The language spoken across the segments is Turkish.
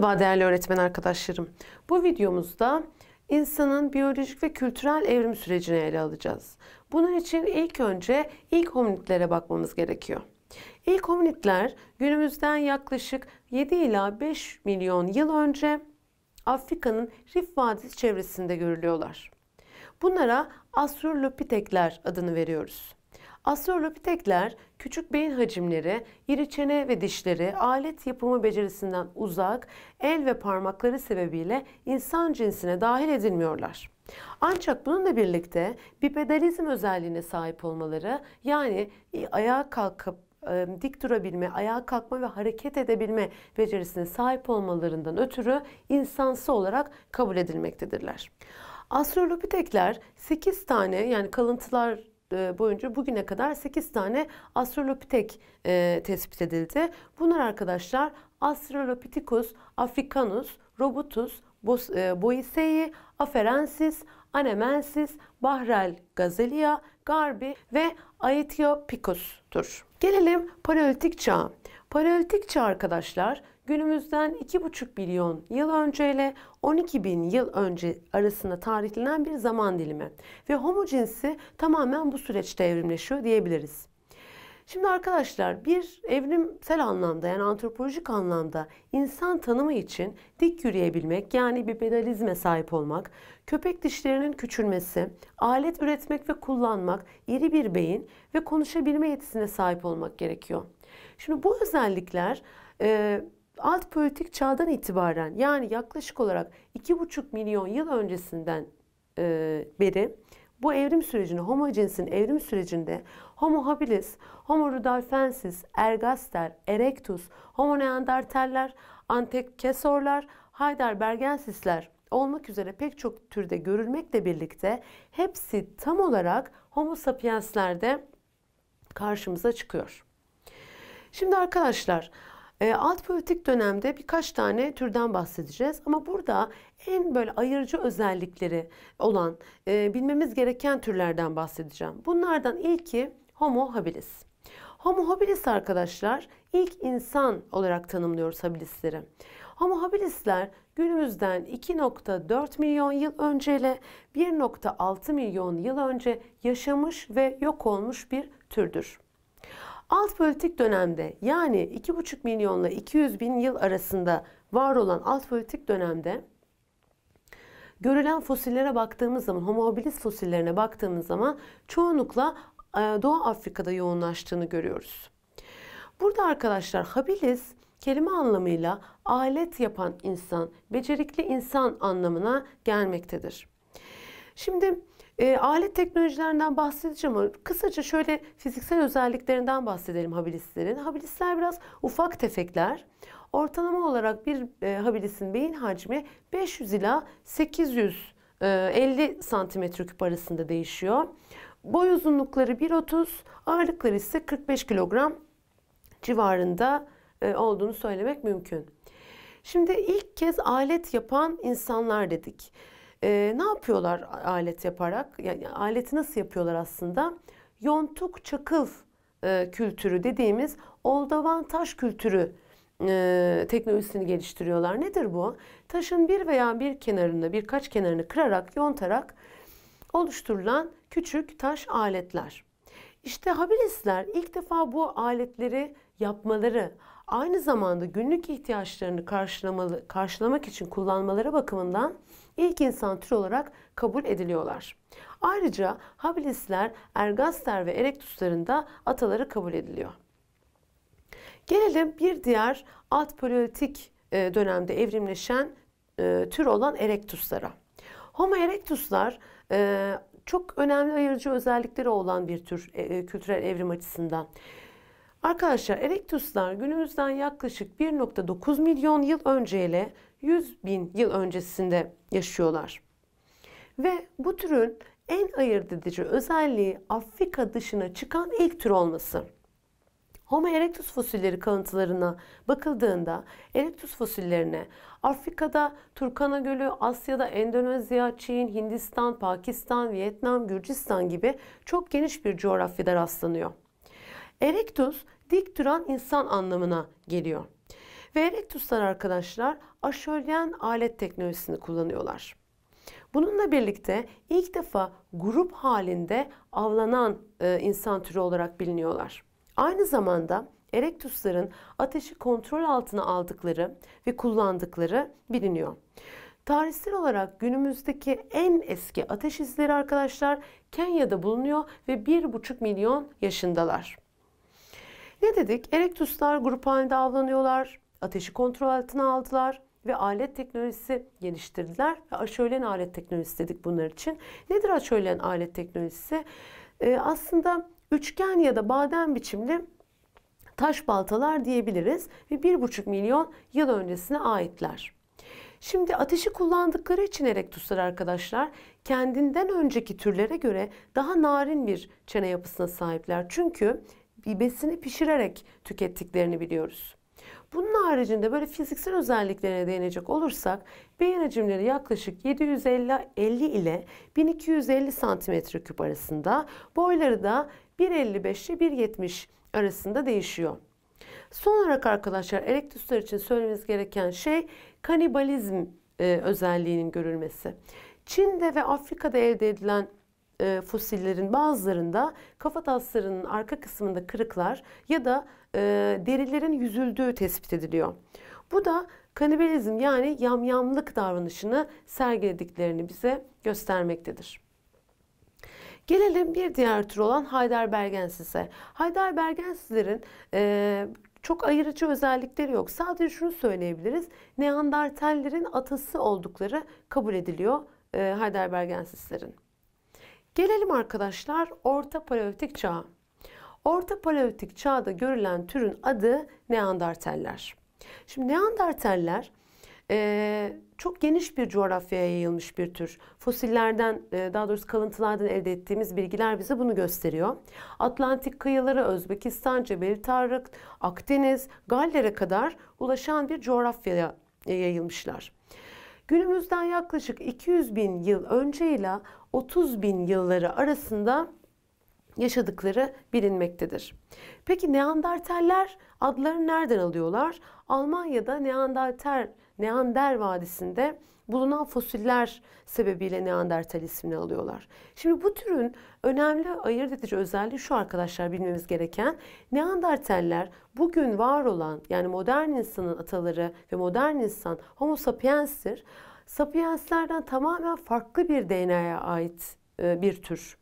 Merhaba değerli öğretmen arkadaşlarım. Bu videomuzda insanın biyolojik ve kültürel evrim sürecini ele alacağız. Bunun için ilk önce ilk hominidlere bakmamız gerekiyor. İlk hominitler günümüzden yaklaşık 7 ila 5 milyon yıl önce Afrika'nın Rif Vadisi çevresinde görülüyorlar. Bunlara Astrolopitekler adını veriyoruz. Astrolopitekler küçük beyin hacimleri, iri çene ve dişleri, alet yapımı becerisinden uzak, el ve parmakları sebebiyle insan cinsine dahil edilmiyorlar. Ancak bununla birlikte bipedalizm özelliğine sahip olmaları yani ayağa kalkıp e, dik durabilme, ayağa kalkma ve hareket edebilme becerisine sahip olmalarından ötürü insansı olarak kabul edilmektedirler. Astrolopitekler 8 tane yani kalıntılar e, boyunca bugüne kadar 8 tane Australopitek e, tespit edildi. Bunlar arkadaşlar Australopithecus africanus, robutus, e, Boisei, aferensis, anemensis, bahrel, gazelia, Garbi ve Aethiopicus'tur. Gelelim Paleolitik çağa. Paleolitik çağ arkadaşlar günümüzden 2,5 milyon yıl önce ile 12 bin yıl önce arasında tarihlenen bir zaman dilimi ve homo cinsi tamamen bu süreçte evrimleşiyor diyebiliriz. Şimdi arkadaşlar bir evrimsel anlamda yani antropolojik anlamda insan tanımı için dik yürüyebilmek yani bir bipedalizme sahip olmak, köpek dişlerinin küçülmesi, alet üretmek ve kullanmak, iri bir beyin ve konuşabilme yetisine sahip olmak gerekiyor. Şimdi bu özellikler e, alt politik çağdan itibaren yani yaklaşık olarak 2,5 milyon yıl öncesinden e, beri bu evrim sürecini, homo cinsin evrim sürecinde homo habilis, Homo rudolfensis, ergaster, erectus, Homo neandertaller, antekkesorlar, heidelbergensisler olmak üzere pek çok türde görülmekle birlikte hepsi tam olarak Homo sapienslerde karşımıza çıkıyor. Şimdi arkadaşlar e, alt politik dönemde birkaç tane türden bahsedeceğiz ama burada en böyle ayırıcı özellikleri olan e, bilmemiz gereken türlerden bahsedeceğim. Bunlardan ilki Homo habilis. Homo habilis arkadaşlar ilk insan olarak tanımlıyoruz habilisleri. Homo habilisler günümüzden 2.4 milyon yıl önce ile 1.6 milyon yıl önce yaşamış ve yok olmuş bir türdür. Alt politik dönemde yani 2,5 milyonla 200 bin yıl arasında var olan alt politik dönemde görülen fosillere baktığımız zaman, homo habilis fosillerine baktığımız zaman çoğunlukla e, Doğu Afrika'da yoğunlaştığını görüyoruz. Burada arkadaşlar habilis kelime anlamıyla alet yapan insan, becerikli insan anlamına gelmektedir. Şimdi e, alet teknolojilerinden bahsedeceğim ama kısaca şöyle fiziksel özelliklerinden bahsedelim habilislerin. Habilisler biraz ufak tefekler. Ortalama olarak bir e, habilisin beyin hacmi 500 ila 850 e, santimetre küp arasında değişiyor. Boy uzunlukları 1.30, ağırlıkları ise 45 kilogram civarında e, olduğunu söylemek mümkün. Şimdi ilk kez alet yapan insanlar dedik. E, ne yapıyorlar alet yaparak? Yani aleti nasıl yapıyorlar aslında? Yontuk çakıl e, kültürü dediğimiz oldavan taş kültürü e, teknolojisini geliştiriyorlar. Nedir bu? Taşın bir veya bir kenarını, birkaç kenarını kırarak, yontarak oluşturulan küçük taş aletler. İşte Habilesler ilk defa bu aletleri yapmaları, aynı zamanda günlük ihtiyaçlarını karşılamalı, karşılamak için kullanmaları bakımından ilk insan türü olarak kabul ediliyorlar. Ayrıca Habilesler Ergaster ve Erectus'ların da ataları kabul ediliyor. Gelelim bir diğer alt paleolitik e, dönemde evrimleşen e, tür olan Erectus'lara. Homo erectus'lar e, çok önemli ayırıcı özellikleri olan bir tür e, e kültürel evrim açısından. Arkadaşlar Erectuslar günümüzden yaklaşık 1.9 milyon yıl önceyle 100 bin yıl öncesinde yaşıyorlar. Ve bu türün en ayırt edici özelliği Afrika dışına çıkan ilk tür olması. Homo erectus fosilleri kalıntılarına bakıldığında erectus fosillerine Afrika'da Turkana Gölü, Asya'da Endonezya, Çin, Hindistan, Pakistan, Vietnam, Gürcistan gibi çok geniş bir coğrafyada rastlanıyor. Erectus dik duran insan anlamına geliyor. Ve Erectus'lar arkadaşlar aşölyen alet teknolojisini kullanıyorlar. Bununla birlikte ilk defa grup halinde avlanan e, insan türü olarak biliniyorlar. Aynı zamanda Erektusların ateşi kontrol altına aldıkları ve kullandıkları biliniyor. Tarihsel olarak günümüzdeki en eski ateş izleri arkadaşlar Kenya'da bulunuyor ve 1,5 milyon yaşındalar. Ne dedik? Erektuslar grup halinde avlanıyorlar, ateşi kontrol altına aldılar ve alet teknolojisi geliştirdiler. Ve aşölen alet teknolojisi dedik bunlar için. Nedir aşölen alet teknolojisi? Ee, aslında Üçgen ya da badem biçimli taş baltalar diyebiliriz ve 1,5 milyon yıl öncesine aitler. Şimdi ateşi kullandıkları için erektuslar arkadaşlar kendinden önceki türlere göre daha narin bir çene yapısına sahipler. Çünkü besini pişirerek tükettiklerini biliyoruz. Bunun haricinde böyle fiziksel özelliklerine değinecek olursak beyin hacimleri yaklaşık 750 50 ile 1250 santimetre küp arasında. Boyları da 1.55 ile 1.70 arasında değişiyor. Son olarak arkadaşlar elektuslar için söylememiz gereken şey kanibalizm e, özelliğinin görülmesi. Çin'de ve Afrika'da elde edilen e, fosillerin bazılarında kafa taslarının arka kısmında kırıklar ya da e, derilerin yüzüldüğü tespit ediliyor. Bu da kanibalizm yani yamyamlık davranışını sergilediklerini bize göstermektedir. Gelelim bir diğer tür olan Haydar Bergensis'e. Haydar Bergensislerin e, çok ayırıcı özellikleri yok. Sadece şunu söyleyebiliriz. Neandertallerin atası oldukları kabul ediliyor e, Haydar Bergensislerin. Gelelim arkadaşlar Orta Paleolitik Çağ'a. Orta Paleolitik Çağ'da görülen türün adı Neandertaller. Şimdi Neandertaller çok geniş bir coğrafyaya yayılmış bir tür. Fosillerden, daha doğrusu kalıntılardan elde ettiğimiz bilgiler bize bunu gösteriyor. Atlantik kıyıları, Özbekistan, Cebeli Tarık, Akdeniz, Galler'e kadar ulaşan bir coğrafyaya yayılmışlar. Günümüzden yaklaşık 200 bin yıl önce ile 30 bin yılları arasında yaşadıkları bilinmektedir. Peki Neandertaller Adlarını nereden alıyorlar? Almanya'da Neandertal, Neander Vadisi'nde bulunan fosiller sebebiyle Neandertal ismini alıyorlar. Şimdi bu türün önemli ayırt edici özelliği şu arkadaşlar bilmemiz gereken. Neandertaller bugün var olan yani modern insanın ataları ve modern insan Homo sapiens'tir. Sapienslerden tamamen farklı bir DNA'ya ait e, bir tür.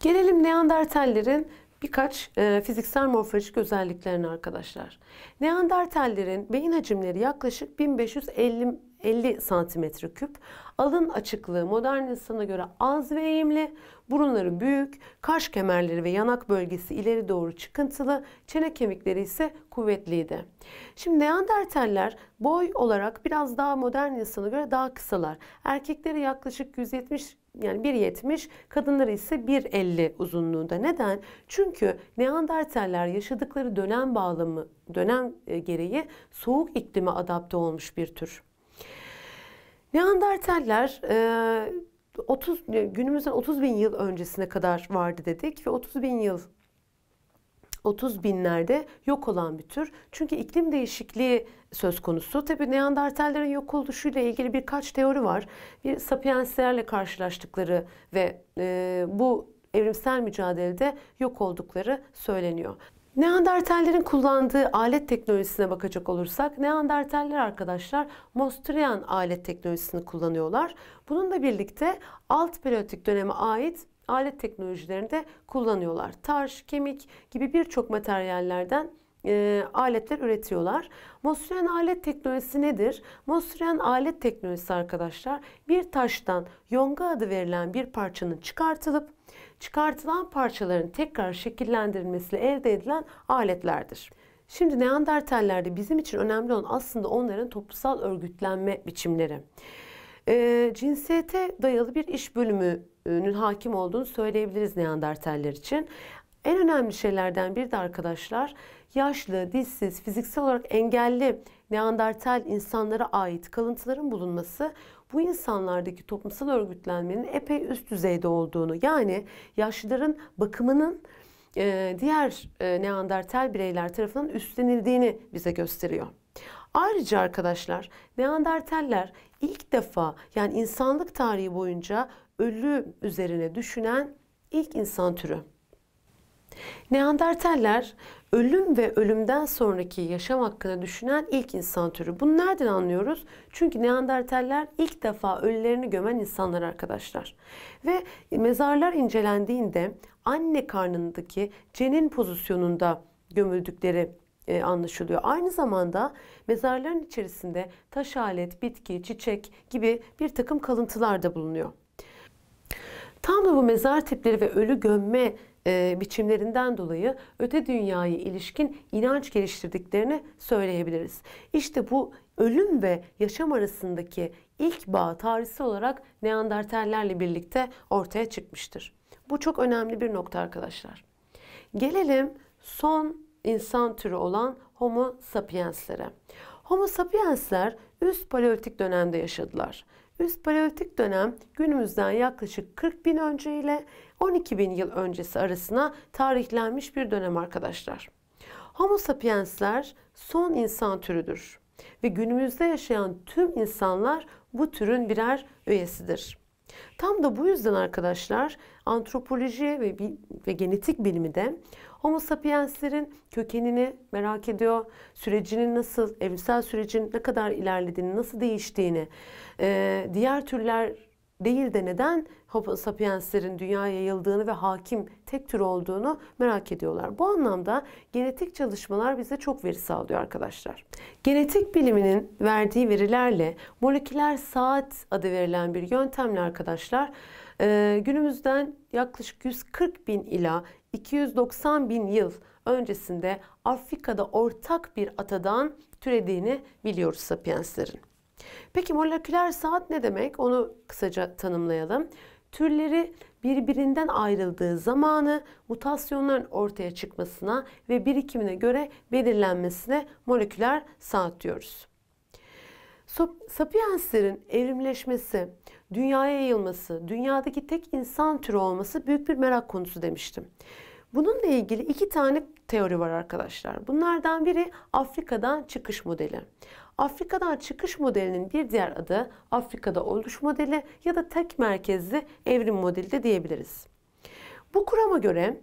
Gelelim Neandertallerin birkaç e, fiziksel morfolojik özelliklerini arkadaşlar. Neandertallerin beyin hacimleri yaklaşık 1550 50 santimetre küp. Alın açıklığı modern insana göre az ve eğimli. Burunları büyük, kaş kemerleri ve yanak bölgesi ileri doğru çıkıntılı, çene kemikleri ise kuvvetliydi. Şimdi Neandertaller boy olarak biraz daha modern insana göre daha kısalar. Erkekleri yaklaşık 170 yani 1.70, kadınları ise 1.50 uzunluğunda. Neden? Çünkü Neandertaller yaşadıkları dönem bağlamı, dönem e, gereği soğuk iklime adapte olmuş bir tür. Neandertaller e, 30 e, günümüzden 30 bin yıl öncesine kadar vardı dedik ve 30 bin yıl 30 binlerde yok olan bir tür. Çünkü iklim değişikliği söz konusu. Tabi Neandertallerin yok oluşuyla ilgili birkaç teori var. Bir sapienslerle karşılaştıkları ve e, bu evrimsel mücadelede yok oldukları söyleniyor. Neandertallerin kullandığı alet teknolojisine bakacak olursak, Neandertaller arkadaşlar Mostrian alet teknolojisini kullanıyorlar. Bununla birlikte alt paleolitik döneme ait alet teknolojilerini de kullanıyorlar. taş, kemik gibi birçok materyallerden e, aletler üretiyorlar. Mostrian alet teknolojisi nedir? Mostrian alet teknolojisi arkadaşlar bir taştan yonga adı verilen bir parçanın çıkartılıp çıkartılan parçaların tekrar şekillendirilmesiyle elde edilen aletlerdir. Şimdi Neandertallerde bizim için önemli olan aslında onların toplumsal örgütlenme biçimleri. E, cinsiyete dayalı bir iş bölümünün hakim olduğunu söyleyebiliriz Neandertaller için. En önemli şeylerden biri de arkadaşlar yaşlı, dişsiz, fiziksel olarak engelli Neandertal insanlara ait kalıntıların bulunması bu insanlardaki toplumsal örgütlenmenin epey üst düzeyde olduğunu yani yaşlıların bakımının e, diğer e, neandertal bireyler tarafından üstlenildiğini bize gösteriyor. Ayrıca arkadaşlar neandertaller ilk defa yani insanlık tarihi boyunca ölü üzerine düşünen ilk insan türü. Neandertaller ölüm ve ölümden sonraki yaşam hakkını düşünen ilk insan türü. Bunu nereden anlıyoruz? Çünkü Neandertaller ilk defa ölülerini gömen insanlar arkadaşlar. Ve mezarlar incelendiğinde anne karnındaki cenin pozisyonunda gömüldükleri e, anlaşılıyor. Aynı zamanda mezarların içerisinde taş alet, bitki, çiçek gibi bir takım kalıntılar da bulunuyor. Tam da bu mezar tipleri ve ölü gömme e, biçimlerinden dolayı öte dünyaya ilişkin inanç geliştirdiklerini söyleyebiliriz. İşte bu ölüm ve yaşam arasındaki ilk bağ tarihsel olarak Neandertallerle birlikte ortaya çıkmıştır. Bu çok önemli bir nokta arkadaşlar. Gelelim son insan türü olan Homo sapienslere. Homo sapiensler üst paleolitik dönemde yaşadılar. Üst paleolitik dönem günümüzden yaklaşık 40 bin önce ile 12 bin yıl öncesi arasına tarihlenmiş bir dönem arkadaşlar. Homo sapiensler son insan türüdür ve günümüzde yaşayan tüm insanlar bu türün birer üyesidir. Tam da bu yüzden arkadaşlar antropoloji ve, ve genetik bilimi de Homo sapienslerin kökenini merak ediyor, sürecinin nasıl, evrimsel sürecin ne kadar ilerlediğini, nasıl değiştiğini, e, diğer türler değil de neden Homo sapienslerin dünyaya yayıldığını ve hakim tek tür olduğunu merak ediyorlar. Bu anlamda genetik çalışmalar bize çok veri sağlıyor arkadaşlar. Genetik biliminin verdiği verilerle moleküler saat adı verilen bir yöntemle arkadaşlar e, günümüzden yaklaşık 140 bin ila 290 bin yıl öncesinde Afrika'da ortak bir atadan türediğini biliyoruz sapienslerin. Peki moleküler saat ne demek? Onu kısaca tanımlayalım türleri birbirinden ayrıldığı zamanı mutasyonların ortaya çıkmasına ve birikimine göre belirlenmesine moleküler saat diyoruz. Sapienslerin evrimleşmesi, dünyaya yayılması, dünyadaki tek insan türü olması büyük bir merak konusu demiştim. Bununla ilgili iki tane teori var arkadaşlar. Bunlardan biri Afrika'dan çıkış modeli. Afrika'dan çıkış modelinin bir diğer adı Afrika'da oluş modeli ya da tek merkezli evrim modeli de diyebiliriz. Bu kurama göre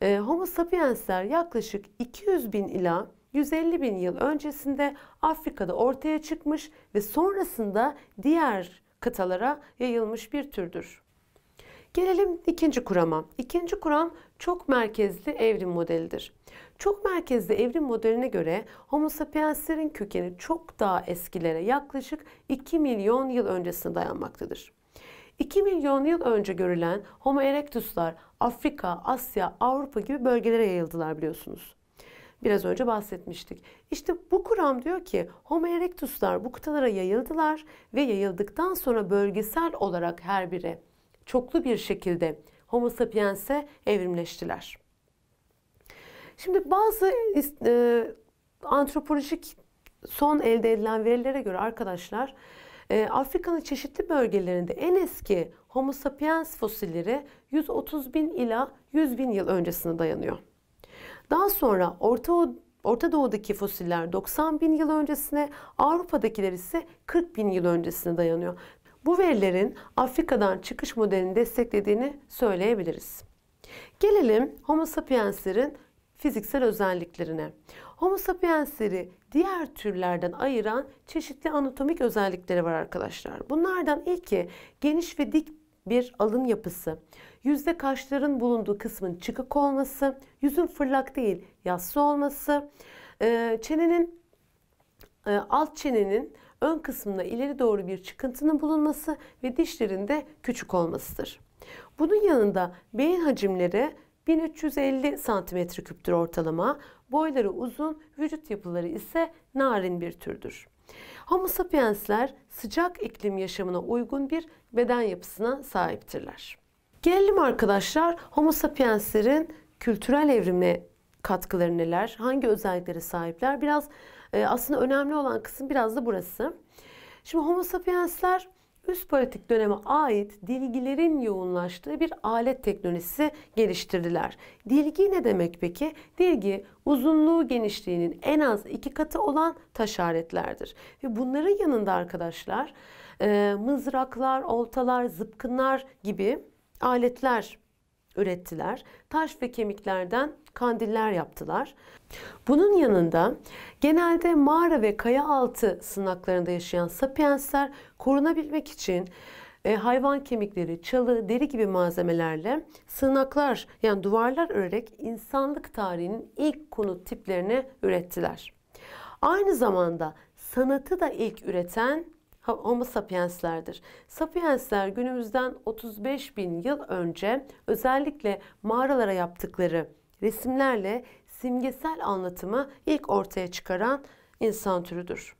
e, Homo sapiensler yaklaşık 200 bin ila 150 bin yıl öncesinde Afrika'da ortaya çıkmış ve sonrasında diğer kıtalara yayılmış bir türdür. Gelelim ikinci kurama. İkinci kuram çok merkezli evrim modelidir. Çok merkezli evrim modeline göre Homo sapienslerin kökeni çok daha eskilere yaklaşık 2 milyon yıl öncesine dayanmaktadır. 2 milyon yıl önce görülen Homo erectuslar Afrika, Asya, Avrupa gibi bölgelere yayıldılar biliyorsunuz. Biraz önce bahsetmiştik. İşte bu kuram diyor ki Homo erectuslar bu kıtalara yayıldılar ve yayıldıktan sonra bölgesel olarak her biri çoklu bir şekilde Homo sapiens'e evrimleştiler. Şimdi bazı e, antropolojik son elde edilen verilere göre arkadaşlar e, Afrika'nın çeşitli bölgelerinde en eski Homo sapiens fosilleri 130 bin ila 100 bin yıl öncesine dayanıyor. Daha sonra Orta, Orta Doğu'daki fosiller 90 bin yıl öncesine, Avrupa'dakiler ise 40 bin yıl öncesine dayanıyor. Bu verilerin Afrika'dan çıkış modelini desteklediğini söyleyebiliriz. Gelelim Homo sapienslerin fiziksel özelliklerine. Homo sapiensleri diğer türlerden ayıran çeşitli anatomik özellikleri var arkadaşlar. Bunlardan ilki geniş ve dik bir alın yapısı, yüzde kaşların bulunduğu kısmın çıkık olması, yüzün fırlak değil yassı olması, çenenin alt çenenin ön kısmında ileri doğru bir çıkıntının bulunması ve dişlerinde küçük olmasıdır. Bunun yanında beyin hacimleri 1350 santimetre küptür ortalama, boyları uzun, vücut yapıları ise narin bir türdür. Homo sapiensler sıcak iklim yaşamına uygun bir beden yapısına sahiptirler. Gelelim arkadaşlar Homo sapienslerin kültürel evrimle katkıları neler, hangi özelliklere sahipler biraz ee, aslında önemli olan kısım biraz da burası. Şimdi homo sapiensler üst politik döneme ait dilgilerin yoğunlaştığı bir alet teknolojisi geliştirdiler. Dilgi ne demek peki? Dilgi uzunluğu genişliğinin en az iki katı olan taş aletlerdir. Ve bunların yanında arkadaşlar e, mızraklar, oltalar, zıpkınlar gibi aletler ürettiler. Taş ve kemiklerden kandiller yaptılar. Bunun yanında genelde mağara ve kaya altı sınaklarında yaşayan sapiensler korunabilmek için e, hayvan kemikleri, çalı, deri gibi malzemelerle sığınaklar yani duvarlar örerek insanlık tarihinin ilk konut tiplerini ürettiler. Aynı zamanda sanatı da ilk üreten Homo sapienslerdir. Sapiensler günümüzden 35 bin yıl önce özellikle mağaralara yaptıkları resimlerle simgesel anlatımı ilk ortaya çıkaran insan türüdür.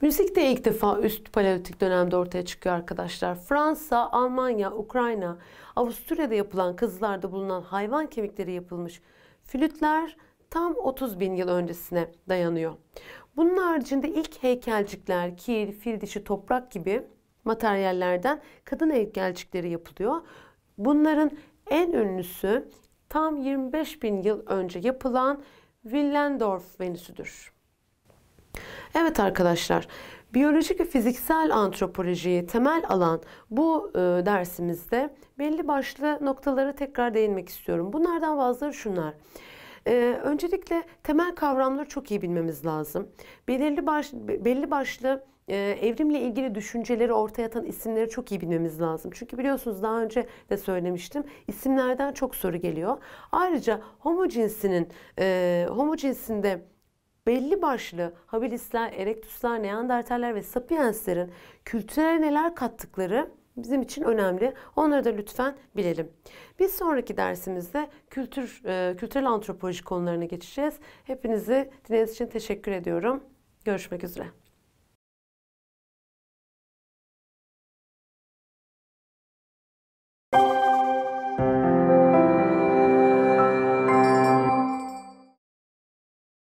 Müzik de ilk defa üst paleolitik dönemde ortaya çıkıyor arkadaşlar. Fransa, Almanya, Ukrayna, Avusturya'da yapılan kızlarda bulunan hayvan kemikleri yapılmış flütler tam 30 bin yıl öncesine dayanıyor. Bunun haricinde ilk heykelcikler, kil, fil dişi, toprak gibi materyallerden kadın heykelcikleri yapılıyor. Bunların en ünlüsü tam 25 bin yıl önce yapılan Willendorf Venüsü'dür. Evet arkadaşlar, biyolojik ve fiziksel antropolojiyi temel alan bu e, dersimizde belli başlı noktalara tekrar değinmek istiyorum. Bunlardan bazıları şunlar. Ee, öncelikle temel kavramları çok iyi bilmemiz lazım. Belirli baş, belli başlı e, evrimle ilgili düşünceleri ortaya atan isimleri çok iyi bilmemiz lazım. Çünkü biliyorsunuz daha önce de söylemiştim. isimlerden çok soru geliyor. Ayrıca homo cinsinin e, homo cinsinde belli başlı habilisler, erektuslar, neandertaller ve sapienslerin kültüre neler kattıkları bizim için önemli. Onları da lütfen bilelim. Bir sonraki dersimizde kültür e, kültürel antropoloji konularına geçeceğiz. Hepinizi dinlediğiniz için teşekkür ediyorum. Görüşmek üzere.